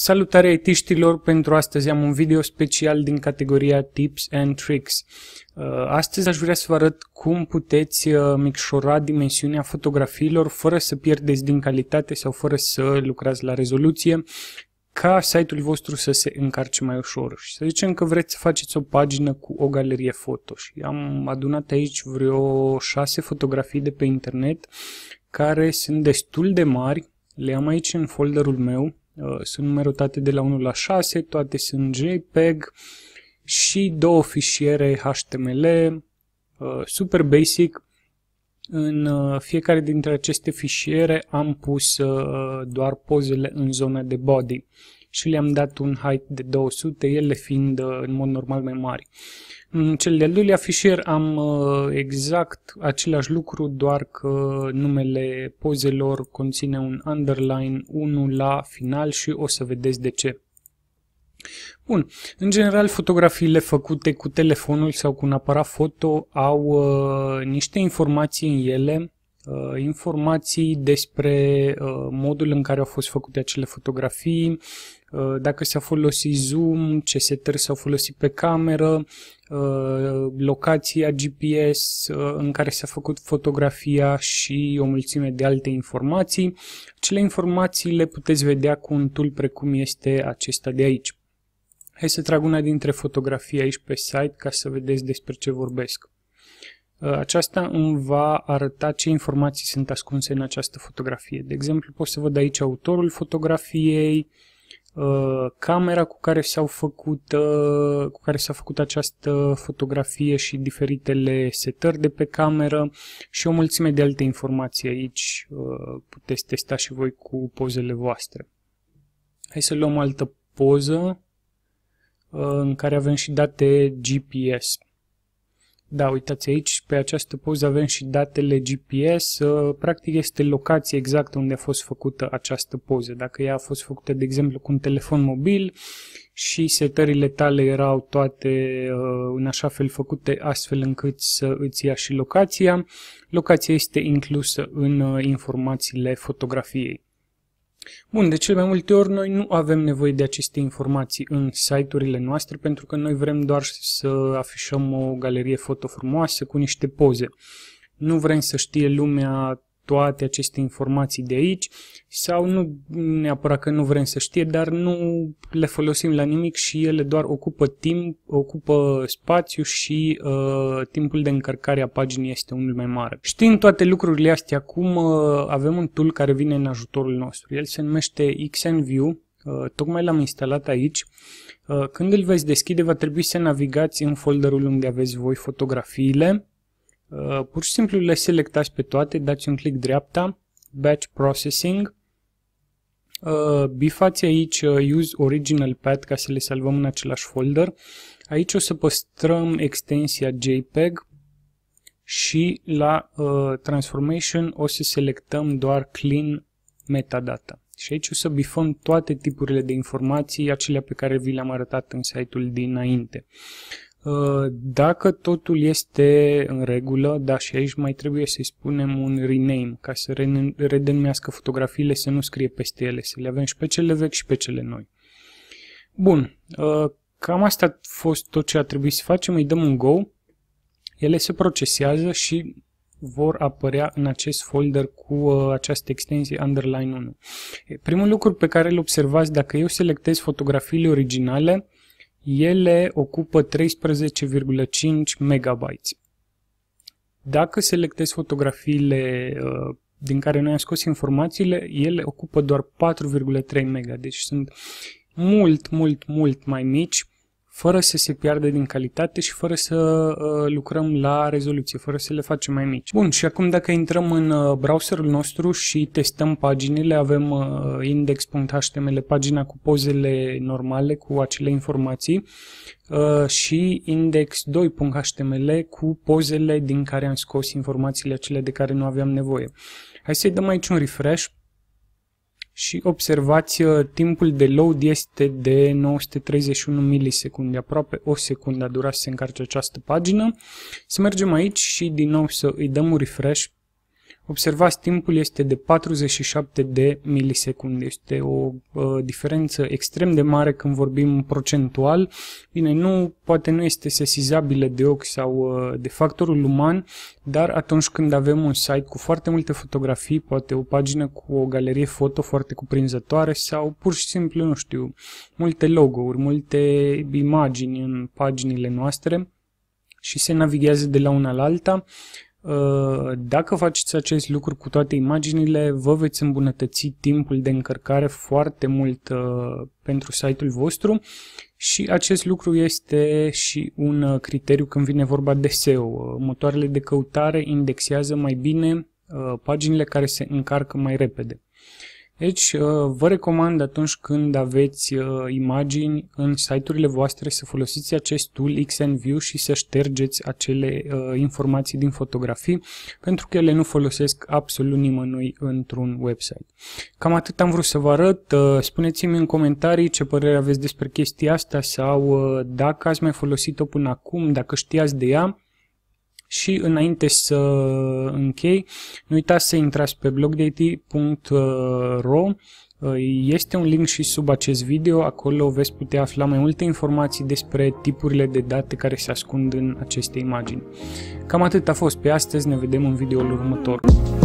Salutare IT-știlor! Pentru astăzi am un video special din categoria Tips and Tricks. Uh, astăzi aș vrea să vă arăt cum puteți uh, micșora dimensiunea fotografiilor fără să pierdeți din calitate sau fără să lucrați la rezoluție ca site-ul vostru să se încarce mai ușor. Și să zicem că vreți să faceți o pagină cu o galerie foto și am adunat aici vreo șase fotografii de pe internet care sunt destul de mari, le am aici în folderul meu Uh, sunt numerotate de la 1 la 6, toate sunt JPEG și două fișiere HTML uh, super basic. În uh, fiecare dintre aceste fișiere am pus doar pozele în zona de body și le-am dat un height de 200, ele fiind uh, în mod normal mai mari. În cel de-al doilea fișier am uh, exact același lucru, doar că numele pozelor conține un underline 1 la final și o să vedeți de ce. Bun, în general fotografiile făcute cu telefonul sau cu un aparat foto au uh, niște informații în ele, uh, informații despre uh, modul în care au fost făcute acele fotografii, Uh, dacă s-a folosit zoom, ce setări s-au folosit pe cameră, uh, locația GPS uh, în care s-a făcut fotografia și o mulțime de alte informații. Cele informații le puteți vedea cu un tool precum este acesta de aici. Hai să trag una dintre fotografii aici pe site ca să vedeți despre ce vorbesc. Aceasta îmi va arăta ce informații sunt ascunse în această fotografie. De exemplu, pot să văd aici autorul fotografiei, Uh, camera cu care s-au făcut, uh, cu care s-a făcut această fotografie și diferitele setări de pe cameră și o mulțime de alte informații aici uh, puteți testa și voi cu pozele voastre. Hai să luăm altă poză în care avem și date GPS. Da, uitați aici, pe această poză avem și datele GPS. Ă, practic este locația exactă unde a fost făcută această poză. Dacă ea a fost făcută, de exemplu, cu un telefon mobil și setările tale erau toate ă, în așa fel făcute astfel încât să îți ia și locația, locația este inclusă în ă, informațiile fotografiei. Bun, de cele mai multe ori noi nu avem nevoie de aceste informații în site-urile noastre pentru că noi vrem doar să afișăm o galerie foto frumoasă cu niște poze. Nu vrem să știe lumea toate aceste informații de aici sau nu neapărat că nu vrem să știe, dar nu le folosim la nimic și ele doar ocupă timp, ocupă spațiu și uh, timpul de încărcare a paginii este unul mai mare. Știind toate lucrurile astea, acum uh, avem un tool care vine în ajutorul nostru. El se numește XNView, uh, tocmai l-am instalat aici. Uh, când îl veți deschide, va trebui să navigați în folderul unde aveți voi fotografiile Uh, pur și simplu le selectați pe toate, dați un click dreapta, Batch Processing, uh, bifați aici uh, Use Original Path ca să le salvăm în același folder. Aici o să păstrăm extensia JPEG și la uh, Transformation o să selectăm doar Clean Metadata. Și aici o să bifăm toate tipurile de informații, acelea pe care vi le-am arătat în site-ul dinainte. Uh, dacă totul este în regulă, dar și aici mai trebuie să-i spunem un rename, ca să redenumească fotografiile, să nu scrie peste ele, să le avem și pe cele vechi și pe cele noi. Bun, uh, cam asta a fost tot ce a trebuit să facem, îi dăm un Go, ele se procesează și vor apărea în acest folder cu uh, această extensie Underline 1. Primul lucru pe care îl observați, dacă eu selectez fotografiile originale, ele ocupă 13,5 MB. Dacă selectez fotografiile uh, din care noi am scos informațiile, ele ocupă doar 4,3 MB, deci sunt mult, mult, mult mai mici fără să se piardă din calitate și fără să uh, lucrăm la rezoluție, fără să le facem mai mici. Bun, și acum dacă intrăm în uh, browserul nostru și testăm paginile, avem uh, index.html, pagina cu pozele normale, cu acele informații uh, și index2.html cu pozele din care am scos informațiile acele de care nu aveam nevoie. Hai să-i dăm aici un refresh și observați uh, timpul de load este de 931 milisecunde, aproape o secundă a durat să se încarce această pagină. Să mergem aici și din nou să îi dăm un refresh Observați, timpul este de 47 de milisecunde. Este o uh, diferență extrem de mare când vorbim procentual. Bine, nu, poate nu este sesizabilă de ochi sau uh, de factorul uman, dar atunci când avem un site cu foarte multe fotografii, poate o pagină cu o galerie foto foarte cuprinzătoare sau pur și simplu, nu știu, multe logo-uri, multe imagini în paginile noastre și se navighează de la una la alta, uh, Uh, dacă faceți acest lucru cu toate imaginile, vă veți îmbunătăți timpul de încărcare foarte mult uh, pentru site-ul vostru și acest lucru este și un uh, criteriu când vine vorba de SEO. Motoarele de căutare indexează mai bine paginile care se încarcă mai repede. Deci, uh, vă recomand atunci când aveți uh, imagini în site-urile voastre să folosiți acest tool XNView și să ștergeți acele uh, informații din fotografii, pentru că ele nu folosesc absolut nimănui într-un website. Cam atât am vrut să vă arăt. Spuneți-mi în comentarii ce părere aveți despre chestia asta sau dacă ați mai folosit-o până acum, dacă știați de ea. Și înainte să închei, nu uitați să intrați pe blogdaty.ro este un link și sub acest video, acolo veți putea afla mai multe informații despre tipurile de date care se ascund în aceste imagini. Cam atât a fost pe astăzi, ne vedem în videoul următor.